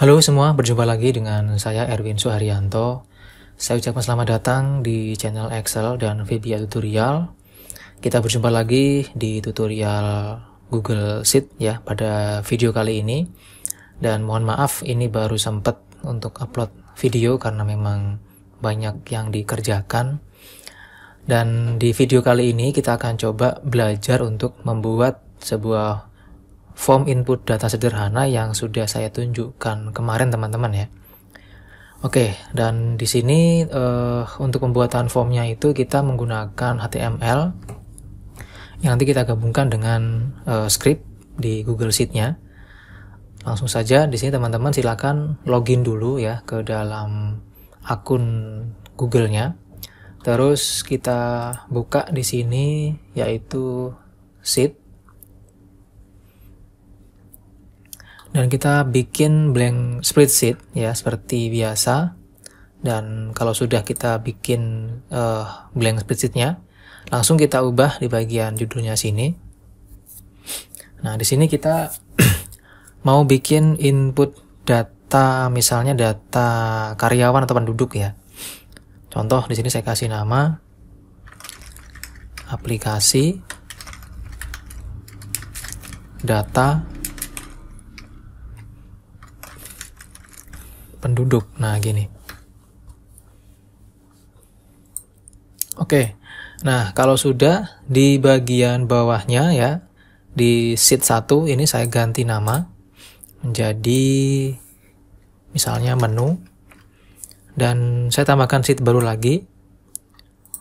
Halo semua, berjumpa lagi dengan saya Erwin Suharyanto. Saya ucapkan selamat datang di channel Excel dan VBA Tutorial. Kita berjumpa lagi di tutorial Google Sheet ya pada video kali ini. Dan mohon maaf ini baru sempat untuk upload video karena memang banyak yang dikerjakan. Dan di video kali ini kita akan coba belajar untuk membuat sebuah form input data sederhana yang sudah saya tunjukkan kemarin teman-teman ya. Oke, dan di sini uh, untuk pembuatan formnya itu kita menggunakan HTML yang nanti kita gabungkan dengan uh, script di Google Sheet-nya. Langsung saja di sini teman-teman silakan login dulu ya ke dalam akun Google-nya. Terus kita buka di sini yaitu Sheet dan kita bikin blank spreadsheet ya seperti biasa dan kalau sudah kita bikin uh, blank spreadsheetnya langsung kita ubah di bagian judulnya sini nah di sini kita mau bikin input data misalnya data karyawan atau penduduk ya contoh di sini saya kasih nama aplikasi data penduduk. Nah, gini. Oke. Nah, kalau sudah di bagian bawahnya ya, di sheet 1 ini saya ganti nama menjadi misalnya menu dan saya tambahkan sheet baru lagi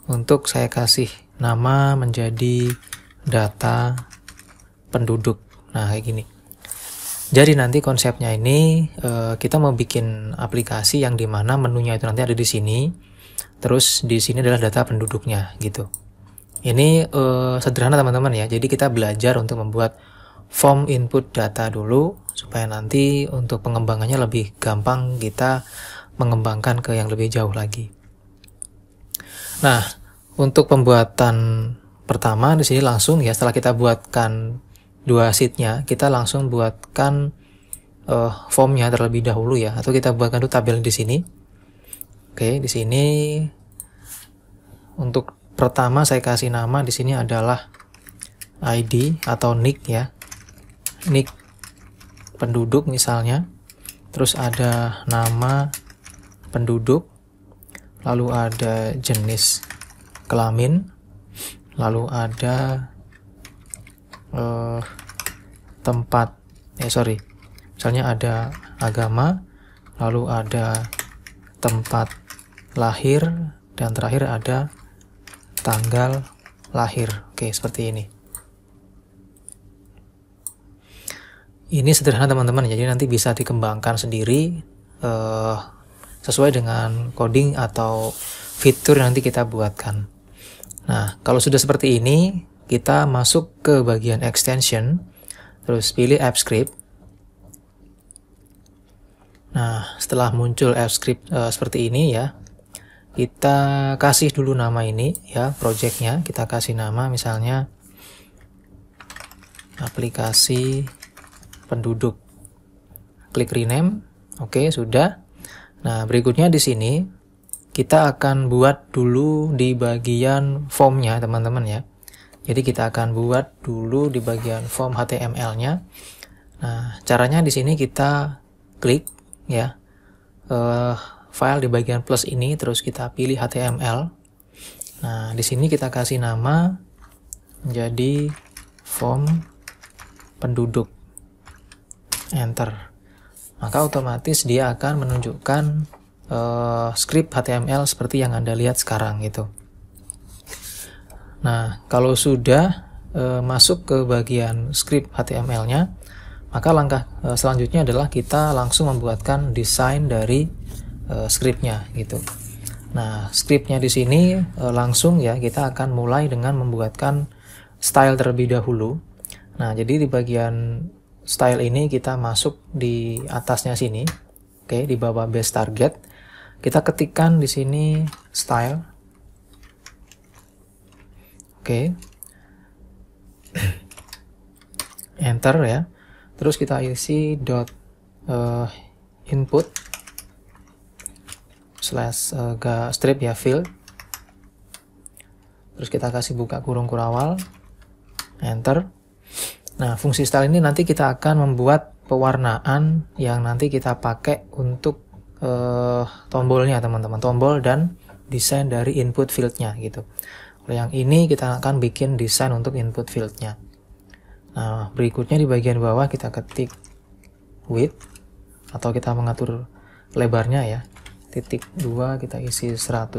untuk saya kasih nama menjadi data penduduk. Nah, kayak gini. Jadi nanti konsepnya ini uh, kita mau bikin aplikasi yang dimana menunya itu nanti ada di sini, terus di sini adalah data penduduknya gitu. Ini uh, sederhana teman-teman ya. Jadi kita belajar untuk membuat form input data dulu supaya nanti untuk pengembangannya lebih gampang kita mengembangkan ke yang lebih jauh lagi. Nah, untuk pembuatan pertama di sini langsung ya setelah kita buatkan dua sheetnya kita langsung buatkan uh, formnya terlebih dahulu ya atau kita buatkan dulu tabel di sini oke di sini untuk pertama saya kasih nama di sini adalah ID atau nick ya nick penduduk misalnya terus ada nama penduduk lalu ada jenis kelamin lalu ada eh, tempat eh sorry misalnya ada agama lalu ada tempat lahir dan terakhir ada tanggal lahir oke seperti ini ini sederhana teman-teman jadi nanti bisa dikembangkan sendiri eh, sesuai dengan coding atau fitur yang nanti kita buatkan nah kalau sudah seperti ini kita masuk ke bagian extension, terus pilih app script. Nah, setelah muncul app script e, seperti ini ya, kita kasih dulu nama ini ya, projectnya. Kita kasih nama misalnya aplikasi penduduk. Klik rename. Oke, sudah. Nah, berikutnya di sini kita akan buat dulu di bagian formnya teman-teman ya. Jadi kita akan buat dulu di bagian form HTML-nya. Nah, caranya di sini kita klik ya uh, file di bagian plus ini, terus kita pilih HTML. Nah, di sini kita kasih nama menjadi form penduduk. Enter. Maka otomatis dia akan menunjukkan uh, script HTML seperti yang Anda lihat sekarang gitu. Nah, kalau sudah e, masuk ke bagian script HTML-nya, maka langkah e, selanjutnya adalah kita langsung membuatkan desain dari e, script-nya gitu. Nah, script-nya di sini e, langsung ya kita akan mulai dengan membuatkan style terlebih dahulu. Nah, jadi di bagian style ini kita masuk di atasnya sini, oke, di bawah base target. Kita ketikkan di sini style Oke. Okay. Enter ya. Terus kita isi dot uh, input slash uh, strip ya field. Terus kita kasih buka kurung kurawal. Enter. Nah, fungsi style ini nanti kita akan membuat pewarnaan yang nanti kita pakai untuk uh, tombolnya teman-teman, tombol dan desain dari input fieldnya gitu. Nah, yang ini kita akan bikin desain untuk input fieldnya nah berikutnya di bagian bawah kita ketik width atau kita mengatur lebarnya ya titik dua kita isi 100%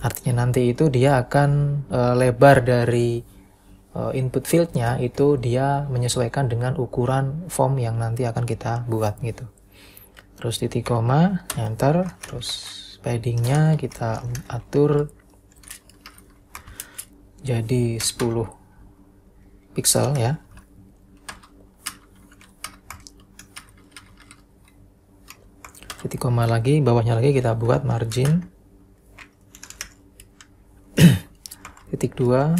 artinya nanti itu dia akan e, lebar dari e, input fieldnya itu dia menyesuaikan dengan ukuran form yang nanti akan kita buat gitu terus titik koma enter terus paddingnya kita atur jadi 10 pixel ya titik koma lagi bawahnya lagi kita buat margin titik 2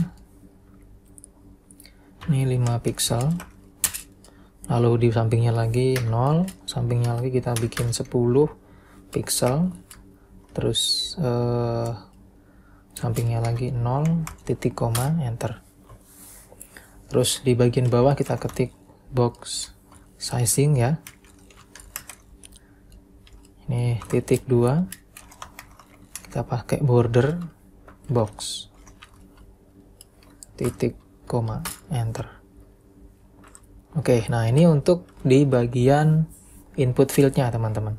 ini 5 pixel lalu di sampingnya lagi 0 sampingnya lagi kita bikin 10 pixel terus eh, sampingnya lagi 0 titik koma enter terus di bagian bawah kita ketik box sizing ya ini titik 2 kita pakai border box titik koma enter oke nah ini untuk di bagian input fieldnya teman-teman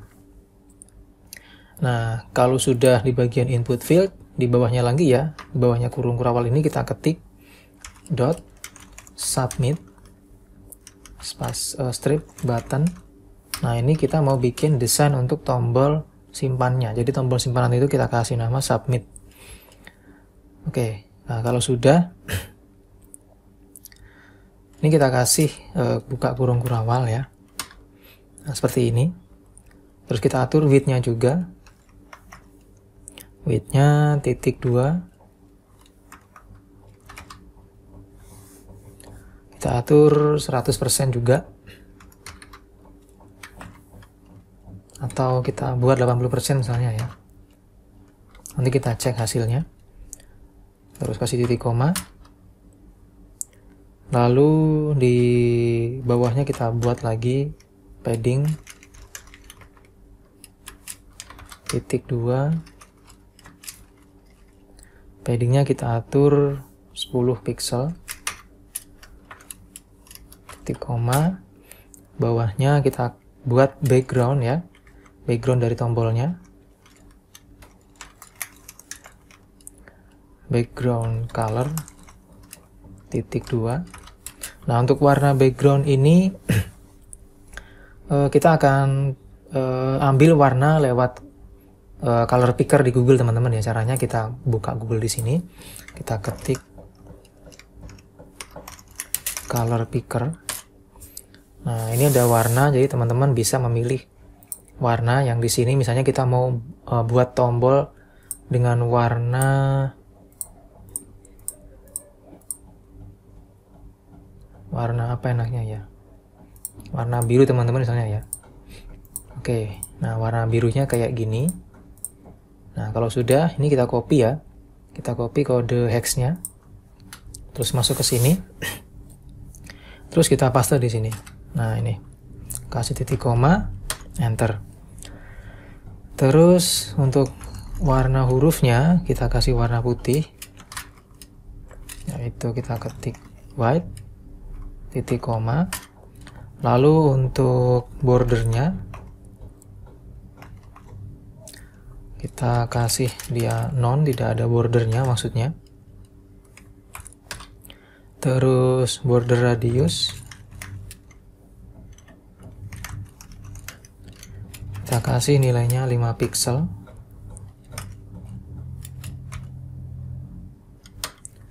nah kalau sudah di bagian input field di bawahnya lagi ya di bawahnya kurung kurawal ini kita ketik dot submit space uh, strip button nah ini kita mau bikin desain untuk tombol simpannya jadi tombol simpanan itu kita kasih nama submit oke okay. nah kalau sudah ini kita kasih uh, buka kurung kurawal ya nah, seperti ini terus kita atur widthnya juga widthnya titik dua, kita atur 100% juga atau kita buat 80% misalnya ya nanti kita cek hasilnya terus kasih titik koma lalu di bawahnya kita buat lagi padding titik 2 paddingnya kita atur 10 pixel titik koma bawahnya kita buat background ya background dari tombolnya background color titik dua nah untuk warna background ini eh, kita akan eh, ambil warna lewat uh, color picker di Google teman-teman ya caranya kita buka Google di sini kita ketik color picker nah ini ada warna jadi teman-teman bisa memilih warna yang di sini misalnya kita mau uh, buat tombol dengan warna warna apa enaknya ya warna biru teman-teman misalnya ya oke nah warna birunya kayak gini Nah, kalau sudah, ini kita copy ya. Kita copy kode hexnya. Terus masuk ke sini. Terus kita paste di sini. Nah, ini. Kasih titik koma, enter. Terus untuk warna hurufnya kita kasih warna putih. Yaitu kita ketik white titik koma. Lalu untuk bordernya kita kasih dia non tidak ada bordernya maksudnya terus border radius kita kasih nilainya 5 pixel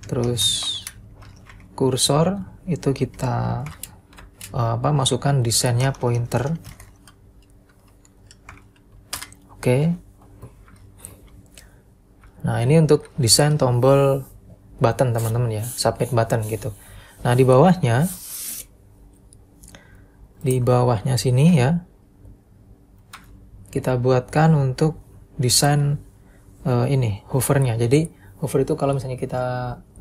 terus kursor itu kita eh, apa masukkan desainnya pointer oke okay Nah, ini untuk desain tombol button teman-teman ya, submit button gitu. Nah, di bawahnya di bawahnya sini ya kita buatkan untuk desain uh, ini hovernya. Jadi hover itu kalau misalnya kita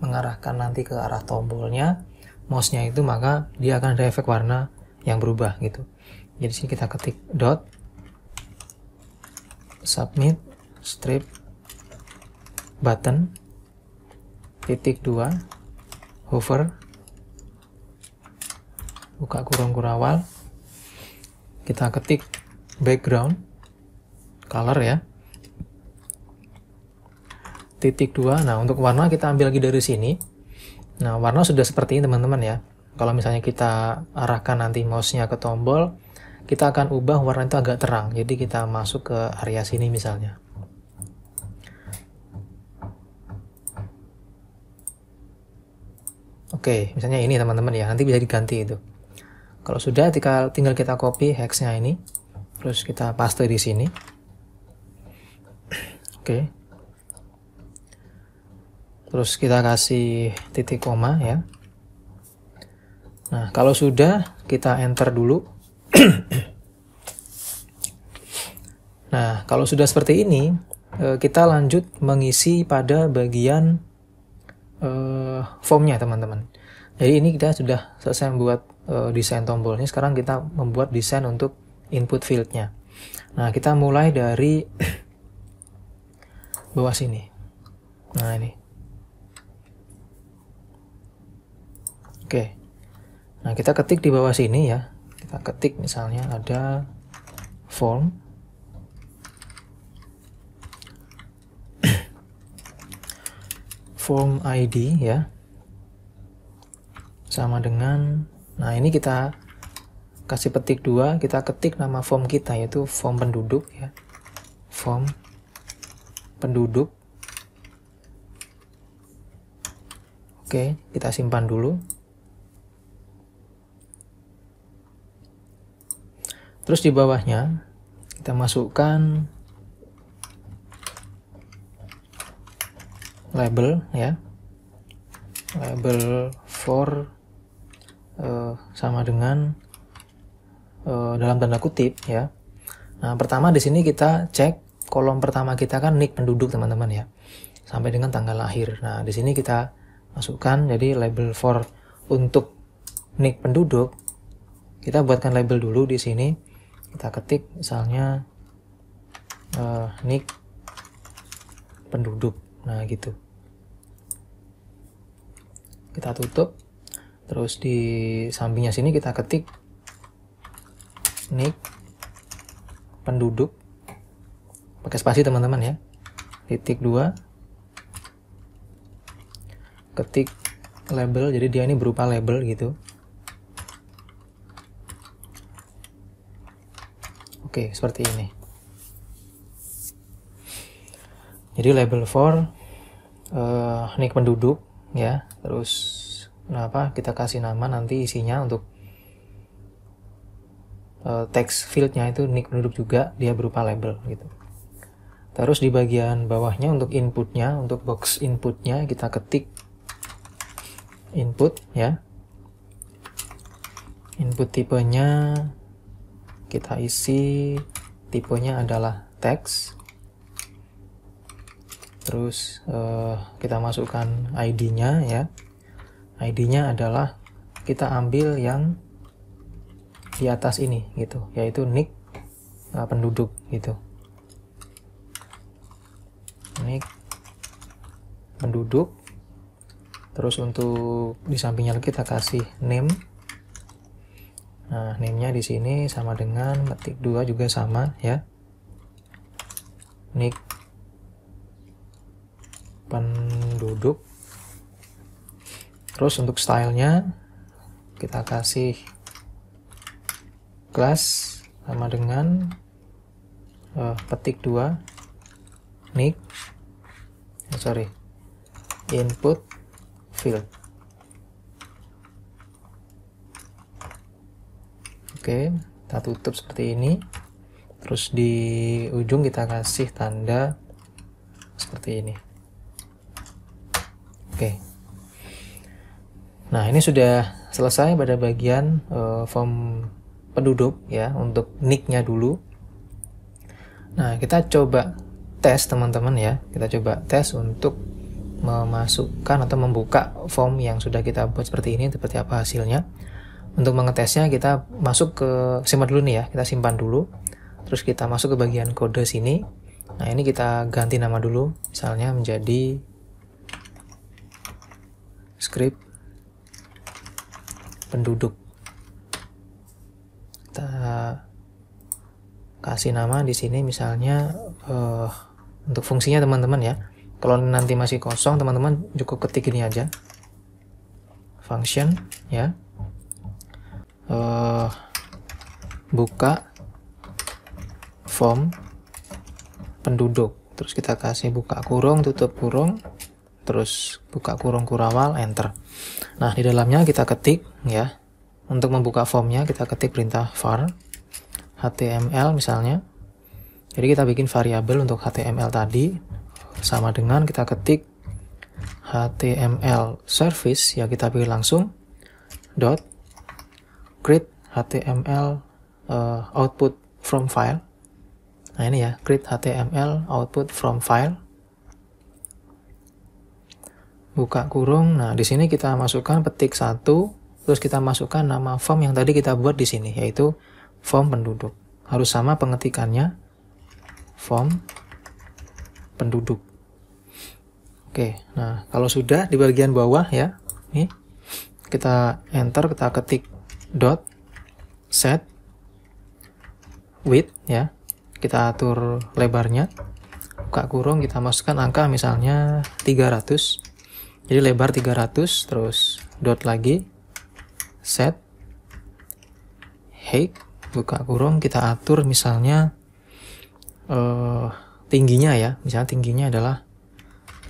mengarahkan nanti ke arah tombolnya, mouse-nya itu maka dia akan ada efek warna yang berubah gitu. Jadi sini kita ketik dot submit strip button titik dua hover buka kurung kurawal kita ketik background color ya titik dua nah untuk warna kita ambil lagi dari sini nah warna sudah seperti ini teman-teman ya kalau misalnya kita arahkan nanti mouse-nya ke tombol kita akan ubah warna itu agak terang jadi kita masuk ke area sini misalnya Oke, okay, misalnya ini teman-teman ya, nanti bisa diganti itu. Kalau sudah, tinggal, tinggal kita copy hexnya ini, terus kita paste di sini. Oke. Okay. Terus kita kasih titik koma ya. Nah, kalau sudah, kita enter dulu. nah, kalau sudah seperti ini, eh, kita lanjut mengisi pada bagian uh, formnya teman-teman jadi ini kita sudah selesai membuat uh, desain tombolnya sekarang kita membuat desain untuk input fieldnya nah kita mulai dari bawah sini nah ini oke nah kita ketik di bawah sini ya kita ketik misalnya ada form form ID ya sama dengan nah ini kita kasih petik dua kita ketik nama form kita yaitu form penduduk ya form penduduk oke kita simpan dulu terus di bawahnya kita masukkan label ya label for uh, sama dengan uh, dalam tanda kutip ya nah pertama di sini kita cek kolom pertama kita kan nick penduduk teman-teman ya sampai dengan tanggal lahir nah di sini kita masukkan jadi label for untuk nick penduduk kita buatkan label dulu di sini kita ketik misalnya uh, nick penduduk nah gitu kita tutup terus di sampingnya sini kita ketik nick penduduk pakai spasi teman-teman ya titik dua ketik label jadi dia ini berupa label gitu oke seperti ini jadi label for uh, nick penduduk ya terus nah apa kita kasih nama nanti isinya untuk uh, eh, text fieldnya itu nick penduduk juga dia berupa label gitu terus di bagian bawahnya untuk inputnya untuk box inputnya kita ketik input ya input tipenya kita isi tipenya adalah text terus uh, kita masukkan ID-nya ya ID-nya adalah kita ambil yang di atas ini gitu yaitu nick uh, penduduk gitu nick penduduk terus untuk di sampingnya kita kasih name nah name-nya di sini sama dengan ketik dua juga sama ya nick duduk. terus untuk stylenya kita kasih kelas sama dengan uh, petik dua nick eh, sorry input field oke kita tutup seperti ini terus di ujung kita kasih tanda seperti ini Nah, ini sudah selesai pada bagian uh, form penduduk ya untuk nicknya dulu. Nah, kita coba tes teman-teman ya. Kita coba tes untuk memasukkan atau membuka form yang sudah kita buat seperti ini seperti apa hasilnya. Untuk mengetesnya kita masuk ke simpan dulu nih ya, kita simpan dulu. Terus kita masuk ke bagian kode sini. Nah, ini kita ganti nama dulu misalnya menjadi script penduduk kita kasih nama di sini misalnya uh, untuk fungsinya teman-teman ya kalau nanti masih kosong teman-teman cukup ketik ini aja function ya uh, buka form penduduk terus kita kasih buka kurung tutup kurung terus buka kurung kurawal enter nah di dalamnya kita ketik ya untuk membuka formnya kita ketik perintah var html misalnya jadi kita bikin variabel untuk html tadi sama dengan kita ketik html service ya kita pilih langsung dot create html uh, eh, output from file nah ini ya create html output from file buka kurung. Nah, di sini kita masukkan petik satu, terus kita masukkan nama form yang tadi kita buat di sini, yaitu form penduduk. Harus sama pengetikannya, form penduduk. Oke, nah kalau sudah di bagian bawah ya, ini kita enter, kita ketik dot set width ya, kita atur lebarnya buka kurung kita masukkan angka misalnya 300 jadi lebar 300 terus dot lagi set height buka kurung kita atur misalnya eh, tingginya ya misalnya tingginya adalah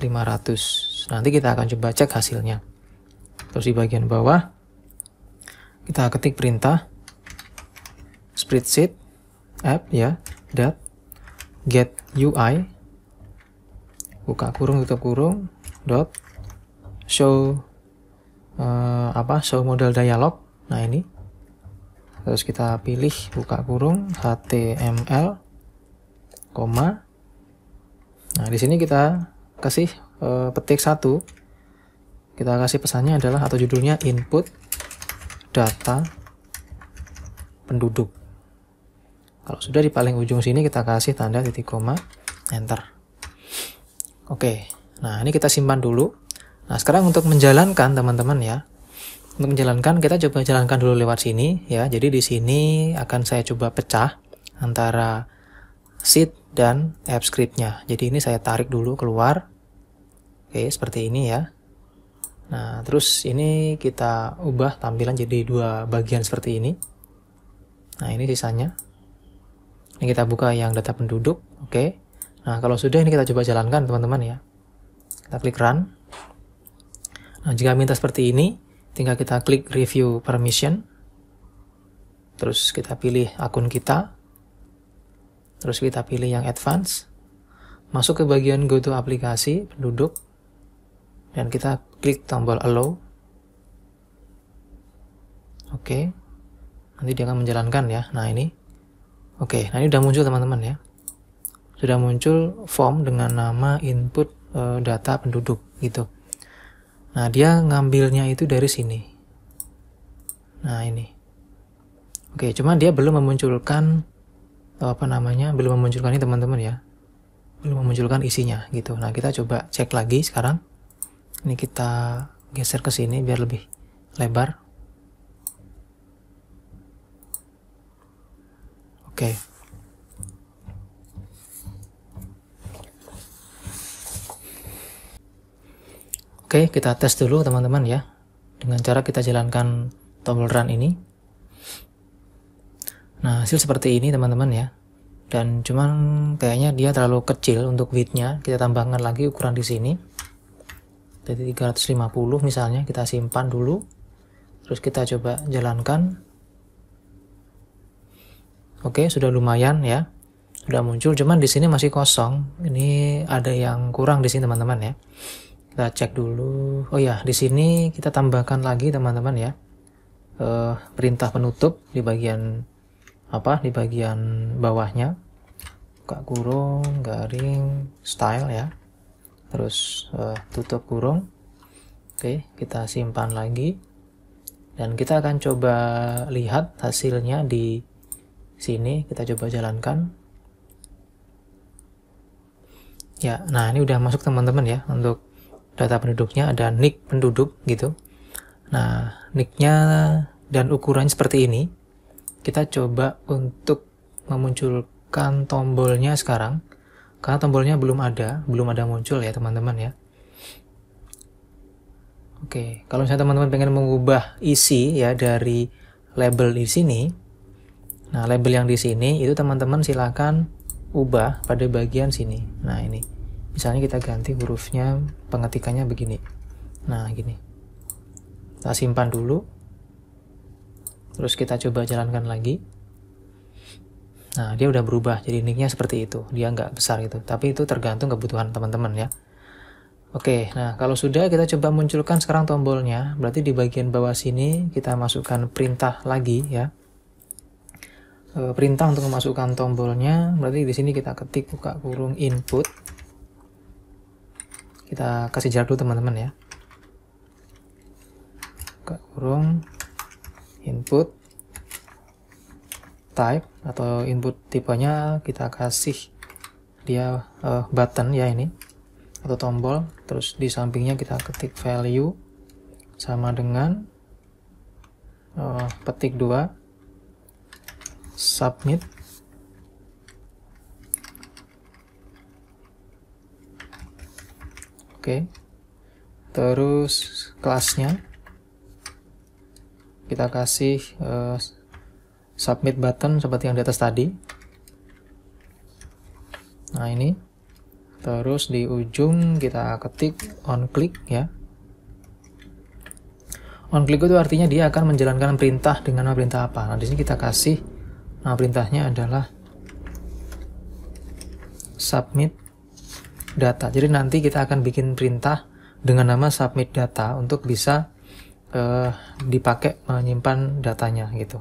500 nanti kita akan coba cek hasilnya terus di bagian bawah kita ketik perintah spreadsheet app ya dot get UI buka kurung tutup kurung dot show uh, apa show model dialog nah ini terus kita pilih buka kurung html koma nah di sini kita kasih uh, petik satu kita kasih pesannya adalah atau judulnya input data penduduk kalau sudah di paling ujung sini kita kasih tanda titik koma enter oke nah ini kita simpan dulu Nah, sekarang untuk menjalankan teman-teman ya. Untuk menjalankan kita coba jalankan dulu lewat sini ya. Jadi di sini akan saya coba pecah antara seed dan app scriptnya Jadi ini saya tarik dulu keluar. Oke, seperti ini ya. Nah, terus ini kita ubah tampilan jadi dua bagian seperti ini. Nah, ini sisanya. Ini kita buka yang data penduduk, oke. Nah, kalau sudah ini kita coba jalankan teman-teman ya. Kita klik run. Nah, jika minta seperti ini, tinggal kita klik review permission. Terus kita pilih akun kita. Terus kita pilih yang advance. Masuk ke bagian go to aplikasi penduduk. Dan kita klik tombol allow. Oke. Nanti dia akan menjalankan ya. Nah, ini. Oke, nah ini sudah muncul teman-teman ya. Sudah muncul form dengan nama input eh, data penduduk gitu. Nah, dia ngambilnya itu dari sini. Nah, ini. Oke, Cuma dia belum memunculkan apa namanya? Belum memunculkan ini teman-teman ya. Belum memunculkan isinya gitu. Nah, kita coba cek lagi sekarang. Ini kita geser ke sini biar lebih lebar. Oke. Okay. Oke, kita tes dulu teman-teman ya. Dengan cara kita jalankan tombol run ini. Nah, hasil seperti ini teman-teman ya. Dan cuman kayaknya dia terlalu kecil untuk width-nya. Kita tambahkan lagi ukuran di sini. Jadi 350 misalnya kita simpan dulu. Terus kita coba jalankan. Oke, sudah lumayan ya. Sudah muncul, cuman di sini masih kosong. Ini ada yang kurang di sini teman-teman ya kita cek dulu oh ya di sini kita tambahkan lagi teman-teman ya eh, perintah penutup di bagian apa di bagian bawahnya buka kurung garing style ya terus eh, tutup kurung oke kita simpan lagi dan kita akan coba lihat hasilnya di sini kita coba jalankan ya nah ini udah masuk teman-teman ya untuk data penduduknya ada nick penduduk gitu nah nicknya dan ukurannya seperti ini kita coba untuk memunculkan tombolnya sekarang karena tombolnya belum ada belum ada muncul ya teman-teman ya Oke, kalau misalnya teman-teman pengen mengubah isi ya dari label di sini, nah label yang di sini itu teman-teman silakan ubah pada bagian sini. Nah ini, misalnya kita ganti hurufnya pengetikannya begini nah gini kita simpan dulu terus kita coba jalankan lagi nah dia udah berubah jadi nicknya seperti itu dia nggak besar itu tapi itu tergantung kebutuhan teman-teman ya Oke, nah kalau sudah kita coba munculkan sekarang tombolnya, berarti di bagian bawah sini kita masukkan perintah lagi ya. Eh, perintah untuk memasukkan tombolnya, berarti di sini kita ketik buka kurung input kita kasih jarak dulu teman-teman ya buka kurung input type atau input tipenya kita kasih dia uh, button ya ini atau tombol terus di sampingnya kita ketik value sama dengan uh, petik 2 submit Oke. Terus kelasnya kita kasih uh, submit button seperti yang di atas tadi. Nah, ini. Terus di ujung kita ketik on click ya. On click itu artinya dia akan menjalankan perintah dengan nama perintah apa. Nah, di sini kita kasih nama perintahnya adalah submit data. Jadi nanti kita akan bikin perintah dengan nama submit data untuk bisa uh, dipakai menyimpan datanya gitu.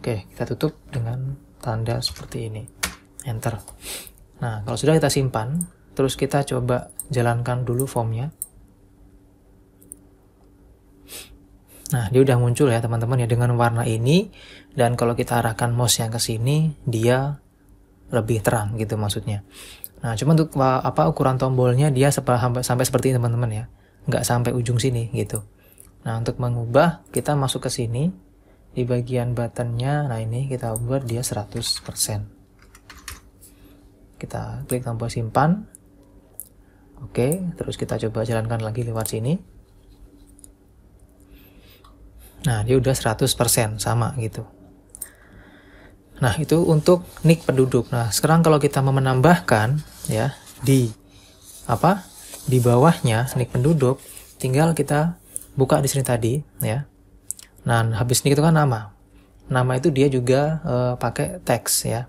Oke, kita tutup dengan tanda seperti ini. Enter. Nah, kalau sudah kita simpan, terus kita coba jalankan dulu formnya. Nah, dia udah muncul ya teman-teman ya dengan warna ini dan kalau kita arahkan mouse yang ke sini, dia lebih terang gitu maksudnya. Nah, cuma untuk apa ukuran tombolnya dia sampai sampai seperti ini teman-teman ya. Nggak sampai ujung sini gitu. Nah, untuk mengubah kita masuk ke sini di bagian buttonnya. Nah, ini kita buat dia 100%. Kita klik tombol simpan. Oke, terus kita coba jalankan lagi lewat sini. Nah, dia udah 100% sama gitu. Nah, itu untuk nik penduduk. Nah, sekarang kalau kita mau menambahkan ya di apa? Di bawahnya nik penduduk, tinggal kita buka di sini tadi ya. Nah, habis ini itu kan nama. Nama itu dia juga uh, pakai teks ya.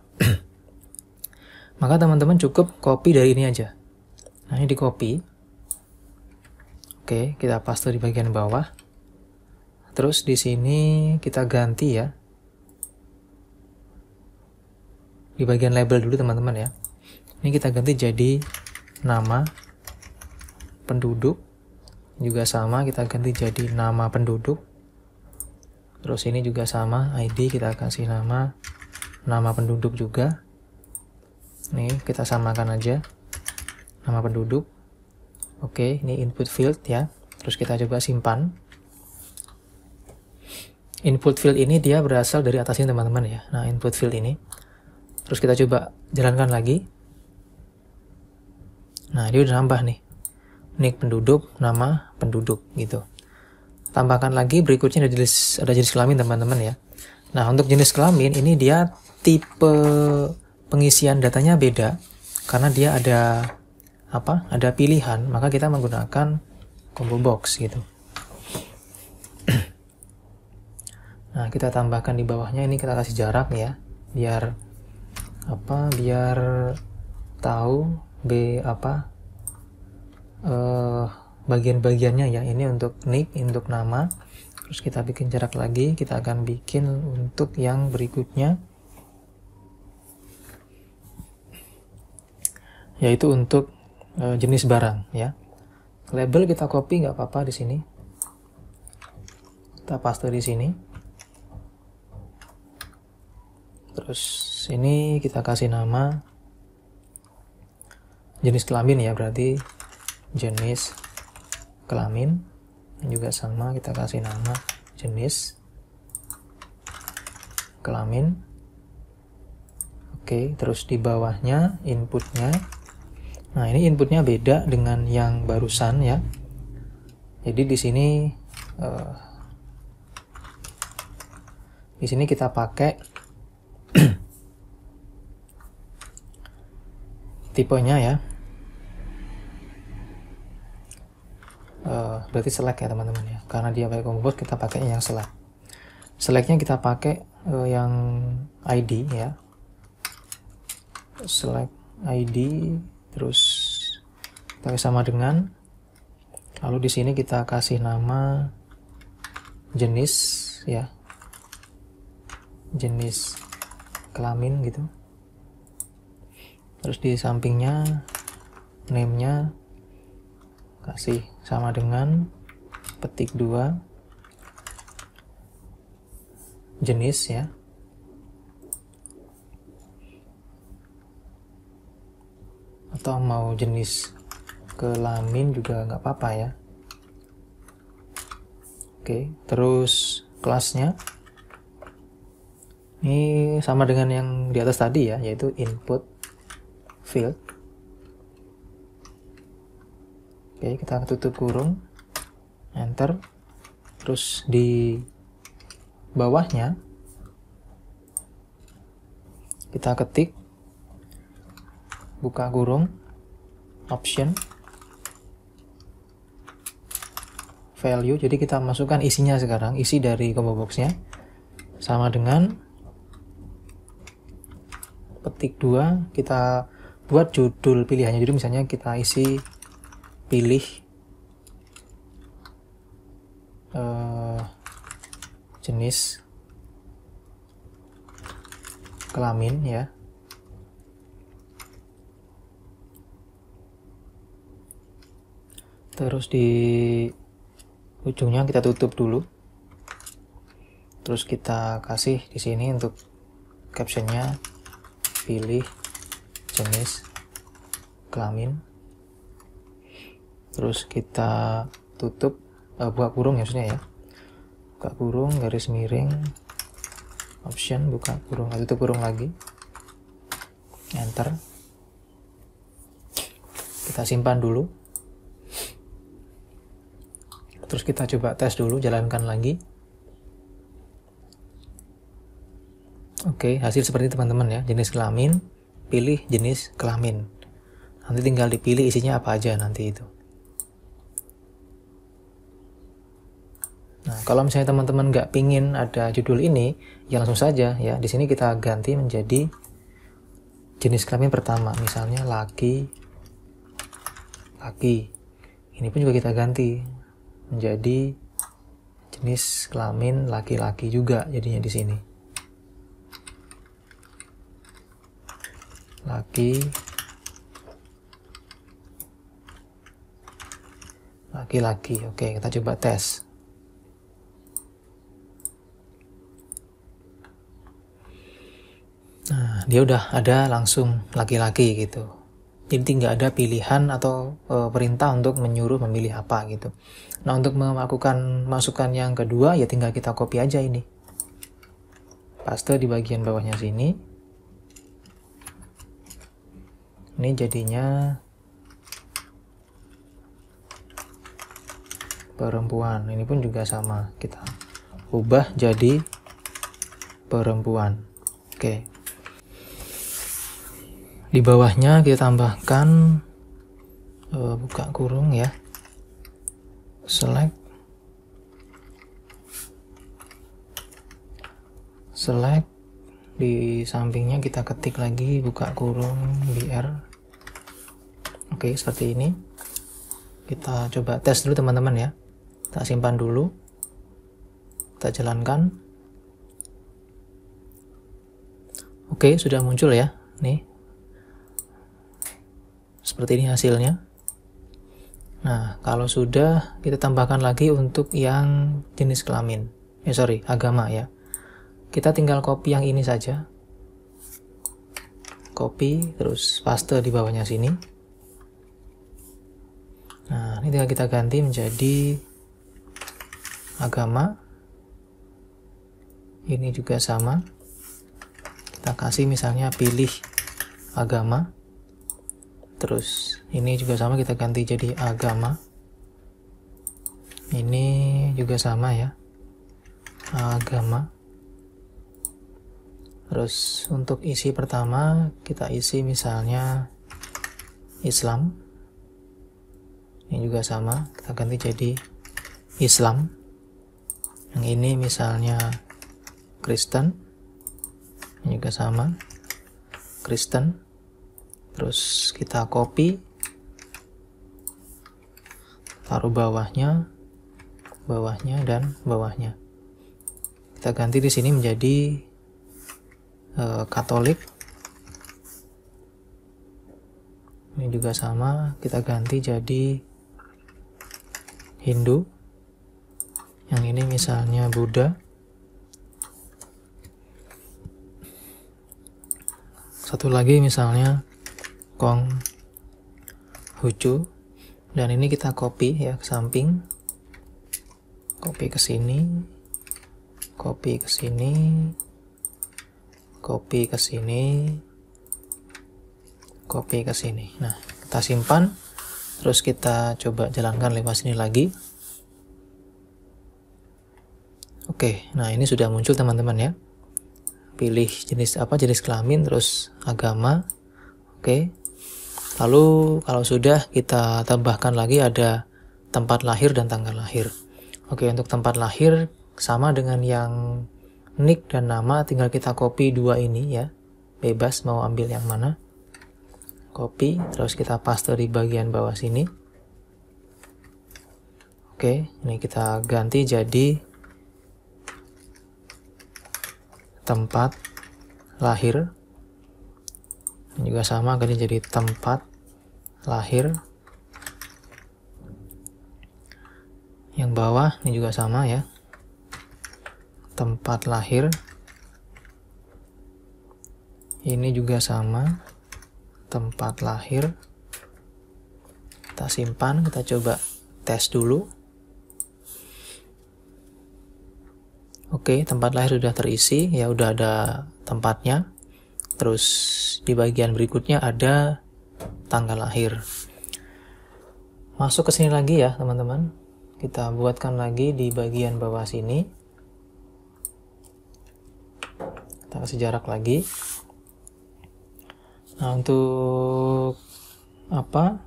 Maka teman-teman cukup copy dari ini aja. Nah, ini di copy. Oke, kita paste di bagian bawah. Terus di sini kita ganti ya di bagian label dulu teman-teman ya ini kita ganti jadi nama penduduk juga sama kita ganti jadi nama penduduk terus ini juga sama ID kita kasih nama nama penduduk juga nih kita samakan aja nama penduduk oke ini input field ya terus kita coba simpan input field ini dia berasal dari atas ini teman-teman ya nah input field ini terus kita coba jalankan lagi nah dia udah nambah nih Nick penduduk nama penduduk gitu tambahkan lagi berikutnya ada jenis ada jenis kelamin teman-teman ya nah untuk jenis kelamin ini dia tipe pengisian datanya beda karena dia ada apa ada pilihan maka kita menggunakan combo box gitu nah kita tambahkan di bawahnya ini kita kasih jarak ya biar apa biar tahu B apa eh, bagian-bagiannya ya ini untuk nick untuk nama terus kita bikin jarak lagi kita akan bikin untuk yang berikutnya yaitu untuk e, jenis barang ya label kita copy nggak apa-apa di sini kita paste di sini terus ini kita kasih nama jenis kelamin ya berarti jenis kelamin ini juga sama kita kasih nama jenis kelamin oke terus di bawahnya inputnya nah ini inputnya beda dengan yang barusan ya jadi di sini uh, di sini kita pakai tipenya ya uh, berarti selek ya teman-teman ya karena dia pakai compose kita pakai eh, yang selek seleknya kita pakai uh, yang ID ya selek ID terus kita sama dengan lalu di sini kita kasih nama jenis ya jenis kelamin gitu terus di sampingnya name kasih sama dengan petik dua jenis ya atau mau jenis kelamin juga nggak apa-apa ya oke terus kelasnya ini sama dengan yang di atas tadi ya, yaitu input field. Oke, kita tutup kurung, enter. Terus di bawahnya kita ketik buka kurung option value jadi kita masukkan isinya sekarang isi dari combo boxnya sama dengan petik dua kita buat judul pilihannya jadi misalnya kita isi pilih uh, jenis kelamin ya terus di ujungnya kita tutup dulu terus kita kasih di sini untuk captionnya pilih jenis kelamin terus kita tutup uh, buka kurung ya maksudnya ya buka kurung garis miring option buka kurung tutup kurung lagi enter kita simpan dulu terus kita coba tes dulu jalankan lagi Oke, hasil seperti teman-teman ya. Jenis kelamin, pilih jenis kelamin. Nanti tinggal dipilih isinya apa aja nanti itu. Nah, kalau misalnya teman-teman nggak pingin ada judul ini, ya langsung saja ya. Di sini kita ganti menjadi jenis kelamin pertama, misalnya laki, laki. Ini pun juga kita ganti menjadi jenis kelamin laki-laki juga jadinya di sini. Lagi, lagi, lagi. oke kita coba tes nah dia udah ada langsung lagi-lagi gitu jadi nggak ada pilihan atau e, perintah untuk menyuruh memilih apa gitu nah untuk melakukan masukan yang kedua ya tinggal kita copy aja ini paste di bagian bawahnya sini ini jadinya perempuan ini pun juga sama kita ubah jadi perempuan oke di bawahnya kita tambahkan eh, buka kurung ya select select di sampingnya kita ketik lagi buka kurung br oke seperti ini kita coba tes dulu teman-teman ya kita simpan dulu kita jalankan oke sudah muncul ya nih seperti ini hasilnya nah kalau sudah kita tambahkan lagi untuk yang jenis kelamin eh sorry agama ya kita tinggal copy yang ini saja copy terus paste di bawahnya sini nah ini tinggal kita ganti menjadi agama ini juga sama kita kasih misalnya pilih agama terus ini juga sama kita ganti jadi agama ini juga sama ya agama Terus untuk isi pertama kita isi misalnya Islam. Ini juga sama, kita ganti jadi Islam. Yang ini misalnya Kristen. Ini juga sama. Kristen. Terus kita copy taruh bawahnya, bawahnya dan bawahnya. Kita ganti di sini menjadi Eh, Katolik ini juga sama kita ganti jadi Hindu yang ini misalnya Buddha satu lagi misalnya Kong Hucu dan ini kita copy ya ke samping copy ke sini copy ke sini copy ke sini copy ke sini nah kita simpan terus kita coba jalankan lewat sini lagi oke nah ini sudah muncul teman-teman ya pilih jenis apa jenis kelamin terus agama oke lalu kalau sudah kita tambahkan lagi ada tempat lahir dan tanggal lahir oke untuk tempat lahir sama dengan yang nick dan nama tinggal kita copy dua ini ya bebas mau ambil yang mana copy terus kita paste di bagian bawah sini oke ini kita ganti jadi tempat lahir ini juga sama ganti jadi tempat lahir yang bawah ini juga sama ya tempat lahir ini juga sama tempat lahir kita simpan kita coba tes dulu oke tempat lahir sudah terisi ya udah ada tempatnya terus di bagian berikutnya ada tanggal lahir masuk ke sini lagi ya teman-teman kita buatkan lagi di bagian bawah sini kita kasih jarak lagi nah untuk apa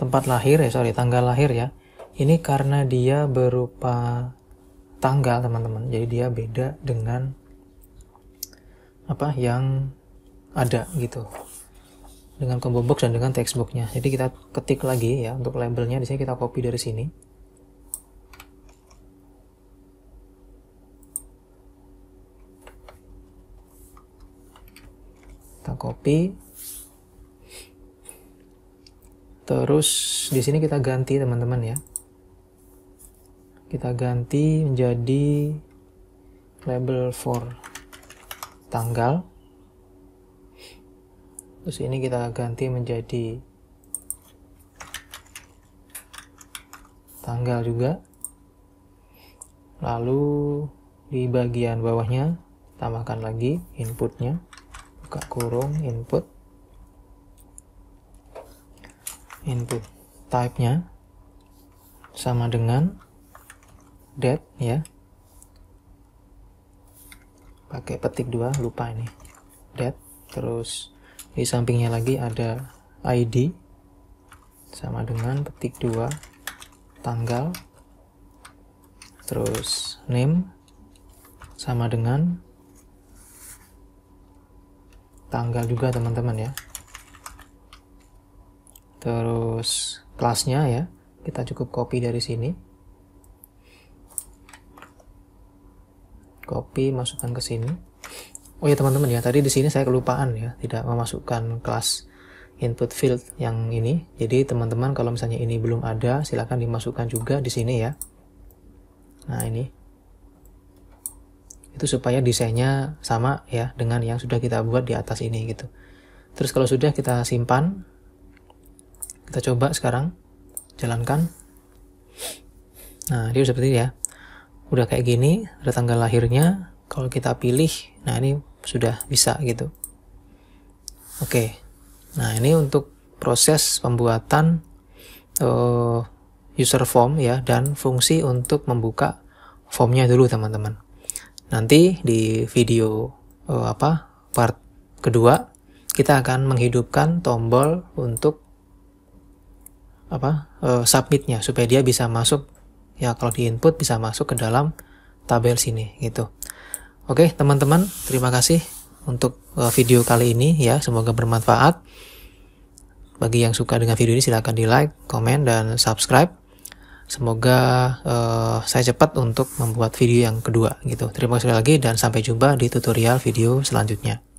tempat lahir ya sorry tanggal lahir ya ini karena dia berupa tanggal teman-teman jadi dia beda dengan apa yang ada gitu dengan combo box dan dengan textbooknya jadi kita ketik lagi ya untuk labelnya di sini kita copy dari sini kita copy terus di sini kita ganti teman-teman ya kita ganti menjadi label for tanggal terus ini kita ganti menjadi tanggal juga lalu di bagian bawahnya tambahkan lagi inputnya buka kurung input input type-nya sama dengan dead ya pakai petik dua lupa ini dead terus di sampingnya lagi ada ID sama dengan petik dua tanggal terus name sama dengan tanggal juga teman-teman ya terus kelasnya ya kita cukup copy dari sini copy masukkan ke sini oh ya teman-teman ya tadi di sini saya kelupaan ya tidak memasukkan kelas input field yang ini jadi teman-teman kalau misalnya ini belum ada silahkan dimasukkan juga di sini ya nah ini itu supaya desainnya sama ya dengan yang sudah kita buat di atas ini gitu. Terus kalau sudah kita simpan, kita coba sekarang jalankan. Nah, dia seperti ini ya. Udah kayak gini, ada tanggal lahirnya. Kalau kita pilih, nah ini sudah bisa gitu. Oke. Nah, ini untuk proses pembuatan uh, user form ya dan fungsi untuk membuka formnya dulu teman-teman. Nanti di video uh, apa part kedua kita akan menghidupkan tombol untuk apa uh, submitnya supaya dia bisa masuk ya kalau di input bisa masuk ke dalam tabel sini gitu. Oke teman-teman terima kasih untuk uh, video kali ini ya semoga bermanfaat. Bagi yang suka dengan video ini silahkan di like, komen, dan subscribe. Semoga uh, saya cepat untuk membuat video yang kedua gitu. Terima kasih lagi dan sampai jumpa di tutorial video selanjutnya.